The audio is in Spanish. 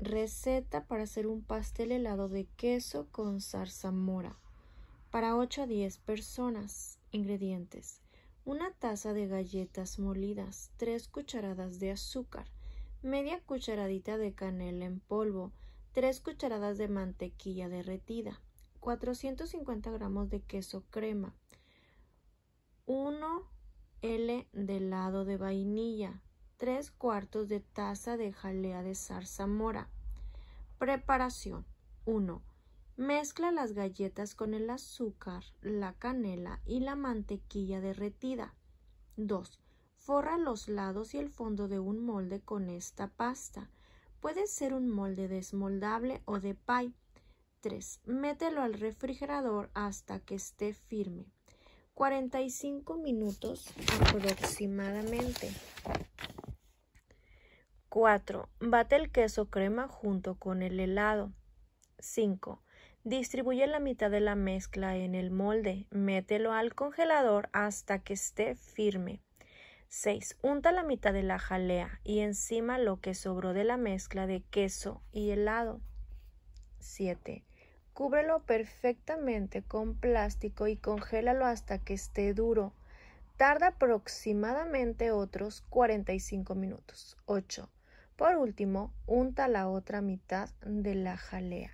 Receta para hacer un pastel helado de queso con zarzamora. Para 8 a 10 personas. Ingredientes. Una taza de galletas molidas, 3 cucharadas de azúcar, media cucharadita de canela en polvo, 3 cucharadas de mantequilla derretida, 450 gramos de queso crema, 1 L de helado de vainilla, 3 cuartos de taza de jalea de zarzamora. Preparación 1. Mezcla las galletas con el azúcar, la canela y la mantequilla derretida. 2. Forra los lados y el fondo de un molde con esta pasta. Puede ser un molde desmoldable o de pie. 3. Mételo al refrigerador hasta que esté firme. 45 minutos aproximadamente. 4. Bate el queso crema junto con el helado. 5. Distribuye la mitad de la mezcla en el molde. Mételo al congelador hasta que esté firme. 6. Unta la mitad de la jalea y encima lo que sobró de la mezcla de queso y helado. 7. Cúbrelo perfectamente con plástico y congélalo hasta que esté duro. Tarda aproximadamente otros 45 minutos. 8. Por último, unta la otra mitad de la jalea.